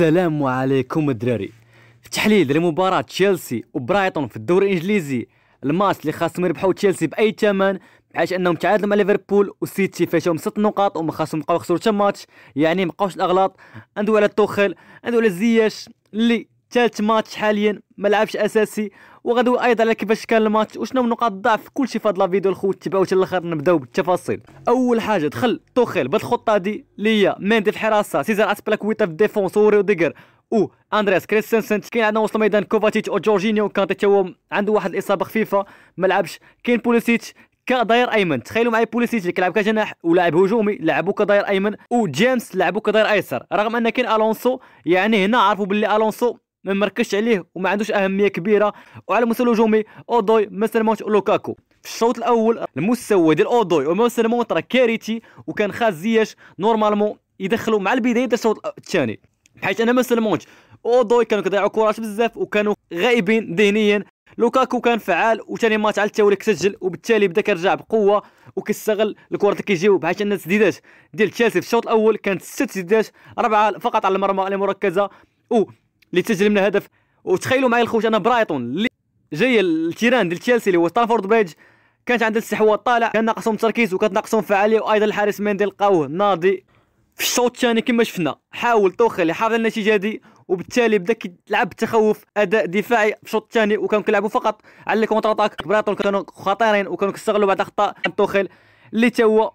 السلام عليكم الدراري في تحليل لمباراة تشيلسي وبرايتون في الدوري الانجليزي الماتش اللي خاصهم يربحوا تشيلسي باي ثمن بحيث انهم تعادلوا مع ليفربول والسيتي فاشهم ست نقاط وما خاصهم يبقاو يخسروا حتى ماتش يعني ما بقاوش الاغلاط عندو على التوخيل عندو على الزياش اللي ثالث ماتش حاليا ما لعبش اساسي وغادي ايضا على كيفاش كان الماتش وشنو نقاط الضعف كلشي في هذا الفيديو الخوت تبعوا حتى الاخر نبداو بالتفاصيل اول حاجه دخل توخيل بالخطه الخطه دي اللي هي مندي في الحراسه سيزار اسبلاكويتا في الديفونس وريو ديغر او اندرياس كريستنسن كاين عندنا وسط الميدان كوفاتيتش او جورجينيو كانت حتى هو عنده واحد الاصابه خفيفه ما لعبش كاين بوليسيتش كداير ايمن تخيلوا معايا بوليسيتش اللي كيلعب كجناح ولاعب هجومي لعبوا كداير ايمن وجيمس لعبوا كداير ايسر رغم ان كاين الونسو يعني هنا عرفوا باللي الونسو ما مركزش عليه وما عندوش اهميه كبيره وعلى المستوى الهجومي اودوي ما سلموش لوكاكو في الشوط الاول المستوى ديال اودوي وما سلموش راه كارثي وكان خاص زياش نورمالمون يدخلوا مع البدايه ديال الشوط الثاني حيت انا ما سلموش اودوي كانوا كيضيعوا كرات بزاف وكانوا غائبين ذهنيا لوكاكو كان فعال وثاني ماتش على التوالي كسجل وبالتالي بدا كيرجع بقوه وكيستغل الكرات اللي كيجيو بحيث ان التسديدات ديال تشيلسي في الشوط الاول كانت ست تسديدات اربعه فقط على المرمى المركزه و اللي تسجل منه هدف وتخيلوا معايا الخوت انا برايتون اللي جايه التيران ديال تشيلسي اللي هو ستانفورد بريدج كانت عندها الاستحواذ طالع كان ناقصهم التركيز وكانت ناقصهم فعاليه وايضا الحارس مندي لقاوه ناضي في الشوط الثاني كما شفنا حاول توخيل اللي حافظ على النتيجه هذه وبالتالي بدا كيلعب بالتخوف اداء دفاعي في الشوط الثاني وكانوا كيلعبوا فقط على لي كونتر اتاك برايتون كانوا خطيرين وكانوا كيستغلوا بعض الاخطاء عند توخيل اللي تا هو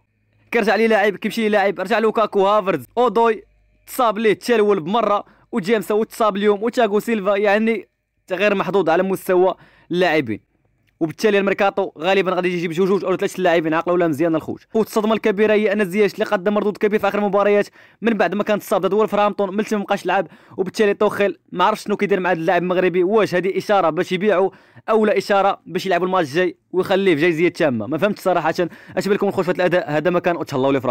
كيرجع لي لاعب كيمشي لاعب رجع لوكاكو هافرز اودوي تصاب ليه تشالول بمره وجيمس وتصاب اليوم وتياغو سيلفا يعني غير محظوظ على مستوى اللاعبين وبالتالي الميركاتو غالبا غادي يجيب جوج او ثلاثه اللاعبين عقله ولا مزيان الخوج والصدمه الكبيره هي ان زياش اللي قدم مردود كبير في اخر المباريات من بعد ما كان تصاب ضد ولفرهامبتون ملتي ما بقاش لعب وبالتالي توخيل ما عرفش شنو كيدير مع هذا اللاعب المغربي واش هذه اشاره باش يبيعوا او لا اشاره باش يلعبوا الماتش الجاي ويخليه في جايزيه تامه ما فهمتش صراحه اش بالكم نخرج في هذا الاداء هذا ما كان وتهلاو